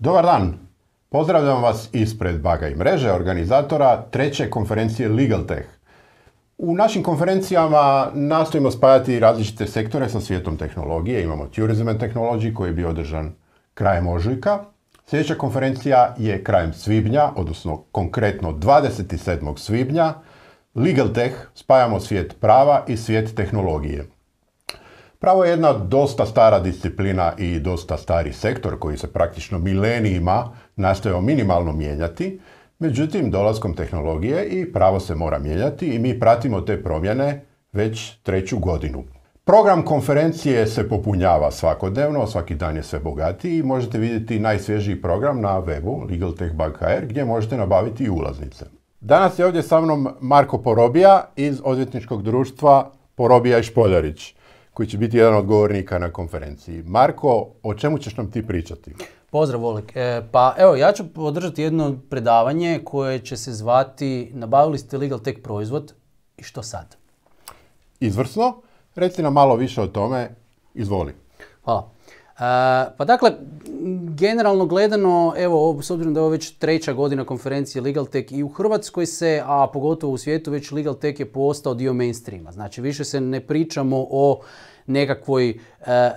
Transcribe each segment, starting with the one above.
Dobar dan! Pozdravljam vas ispred Baga i mreže, organizatora treće konferencije Legal Tech. U našim konferencijama nastojimo spajati različite sektore sa svijetom tehnologije. Imamo Tourism and Technology koji je bio održan krajem ožujka. Sljedeća konferencija je krajem svibnja, odnosno konkretno 27. svibnja. Legal spajamo svijet prava i svijet tehnologije. Pravo je jedna dosta stara disciplina i dosta stari sektor koji se praktično milenijima nastojao minimalno mijenjati, međutim dolaskom tehnologije i pravo se mora mijenjati i mi pratimo te promjene već treću godinu. Program konferencije se popunjava svakodnevno, svaki dan je sve bogatiji i možete vidjeti najsvježiji program na webu legaltech.hr gdje možete nabaviti i ulaznice. Danas je ovdje sa mnom Marko Porobija iz odvjetničkog društva Porobija i Špoljarić koji će biti jedan od govornika na konferenciji. Marko, o čemu ćeš nam ti pričati? Pozdrav, Olek. E, pa evo, ja ću podržati jedno predavanje koje će se zvati Nabavili ste Legal Tech proizvod i što sad? Izvrsno. Reci nam malo više o tome. Izvoli. Hvala. E, pa dakle, generalno gledano, evo, s obzirom da je ovo već treća godina konferencije Legal Tech i u Hrvatskoj se, a pogotovo u svijetu, već Legal Tech je postao dio mainstreama. Znači, više se ne pričamo o nekakvoj, e, e,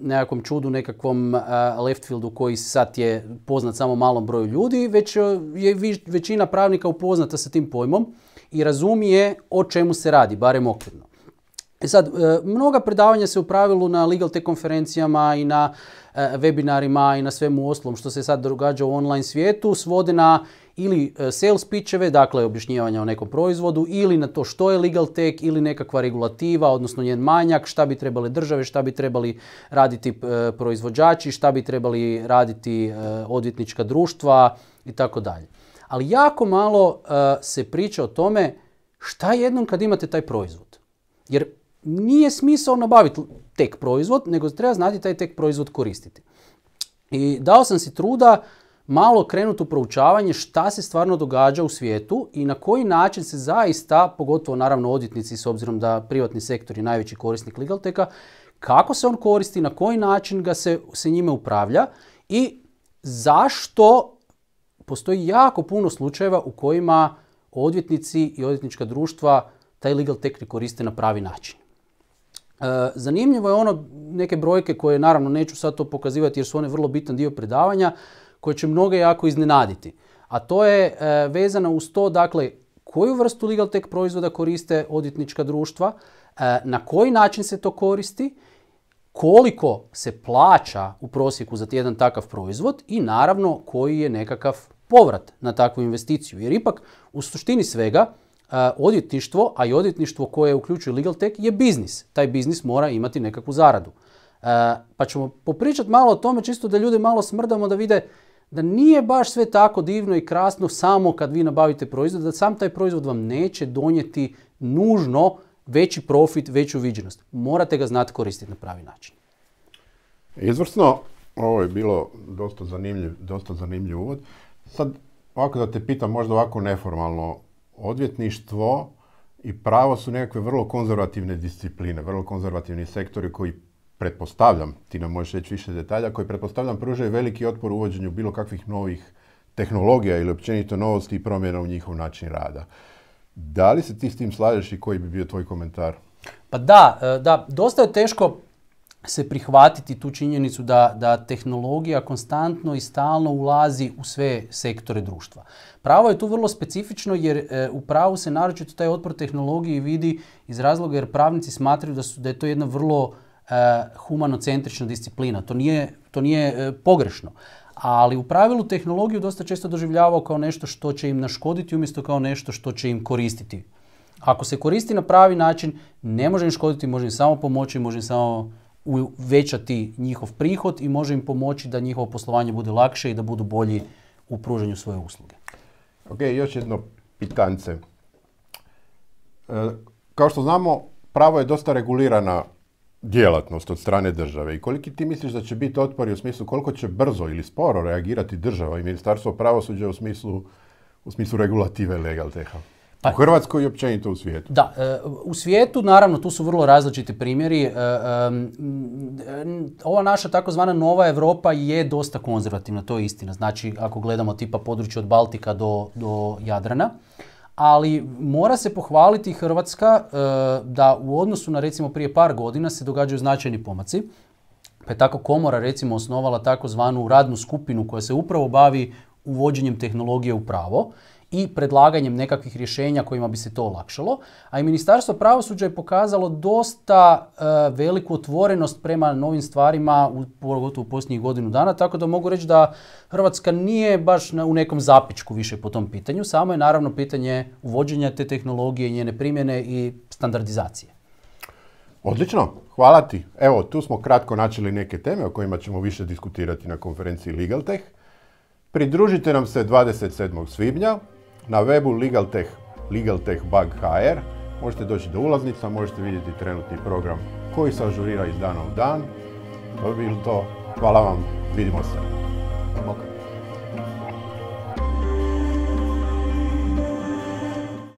nekakvom čudu, nekakvom e, left fieldu koji sad je poznat samo malom broju ljudi, već je većina pravnika upoznata sa tim pojmom i razumije o čemu se radi, barem okvirno. E sad, e, mnoga predavanja se u pravilu na legal tech konferencijama i na e, webinarima i na svemu oslom što se sad događa u online svijetu svode na ili e, sales pitcheve, dakle objašnjivanja o nekom proizvodu, ili na to što je legal tech, ili nekakva regulativa, odnosno njen manjak, šta bi trebali države, šta bi trebali raditi proizvođači, šta bi trebali raditi odvjetnička društva i tako dalje. Ali jako malo se priča o tome šta jednom kad imate taj proizvod. Jer nije smisao nabaviti tek proizvod, nego treba znati taj tek proizvod koristiti. I dao sam si truda malo krenuti u proučavanje šta se stvarno događa u svijetu i na koji način se zaista, pogotovo naravno odvjetnici s obzirom da privatni sektor je najveći korisnik teka, kako se on koristi, na koji način ga se, se njime upravlja i zašto postoji jako puno slučajeva u kojima odvjetnici i odvjetnička društva taj legal tech ne koriste na pravi način. E, zanimljivo je ono, neke brojke koje naravno neću sad to pokazivati jer su one vrlo bitan dio predavanja, koje će mnoge jako iznenaditi. A to je e, vezano uz to, dakle, koju vrstu legal tech proizvoda koriste odvjetnička društva, e, na koji način se to koristi, koliko se plaća u prosjeku za jedan takav proizvod i naravno koji je nekakav povrat na takvu investiciju. Jer ipak u suštini svega Eh, odvjetništvo, a i odvjetništvo koje uključuje Legal Tech je biznis. Taj biznis mora imati nekakvu zaradu. Eh, pa ćemo popričati malo o tome, čisto da ljudi malo smrdamo da vide da nije baš sve tako divno i krasno samo kad vi nabavite proizvod, da sam taj proizvod vam neće donijeti nužno veći profit, veću viđenost. Morate ga znati koristiti na pravi način. Izvrsno, ovo je bilo dosta zanimljiv, dosta zanimljiv uvod. Sad, ovako da te pitam, možda ovako neformalno, odvjetništvo i pravo su nekakve vrlo konzervativne discipline, vrlo konzervativni sektori koji pretpostavljam, ti nam možeš reći više detalja, koji pretpostavljam pružaju veliki otpor uvođenju bilo kakvih novih tehnologija ili općenito novosti i promjena u njihov način rada. Da li se ti s tim slažeš i koji bi bio tvoj komentar? Pa da, e, da, dosta je teško se prihvatiti tu činjenicu da, da tehnologija konstantno i stalno ulazi u sve sektore društva. Pravo je tu vrlo specifično jer e, u pravu se naročito taj otpor tehnologiji vidi iz razloga jer pravnici smatraju da, su, da je to jedna vrlo e, humanocentrična disciplina. To nije, to nije e, pogrešno. Ali u pravilu tehnologiju dosta često doživljavao kao nešto što će im naškoditi umjesto kao nešto što će im koristiti. Ako se koristi na pravi način, ne može im škoditi, može im samo pomoći, može im samo uvećati njihov prihod i može im pomoći da njihovo poslovanje bude lakše i da budu bolji u pružanju svoje usluge. Ok, još jedno pitance. E, kao što znamo, pravo je dosta regulirana djelatnost od strane države i koliki ti misliš da će biti otpori u smislu koliko će brzo ili sporo reagirati država i ministarstvo pravosuđa u smislu, u smislu regulative legal teha? Pa, u Hrvatskoj i općenito u svijetu. Da, e, u svijetu naravno tu su vrlo različiti primjeri. E, e, ova naša takozvana nova Europa je dosta konzervativna, to je istina. Znači ako gledamo tipa područje od Baltika do, do Jadrana. Ali mora se pohvaliti Hrvatska da u odnosu na recimo prije par godina se događaju značajni pomaci. Pa je tako komora recimo osnovala takozvanu radnu skupinu koja se upravo bavi uvođenjem tehnologije u pravo i predlaganjem nekakvih rješenja kojima bi se to olakšalo. A i Ministarstvo pravosuđa je pokazalo dosta e, veliku otvorenost prema novim stvarima, u, pogotovo u posljednjih godinu dana, tako da mogu reći da Hrvatska nije baš u nekom zapičku više po tom pitanju, samo je naravno pitanje uvođenja te tehnologije, njene primjene i standardizacije. Odlično, hvala ti. Evo, tu smo kratko načeli neke teme o kojima ćemo više diskutirati na konferenciji Legal Tech. Pridružite nam se 27. svibnja na webu LegalTech, legaltechbug.hr možete doći do ulaznica, možete vidjeti trenutni program koji se ažurira iz dana u dan. To bilo to. Hvala vam, vidimo se.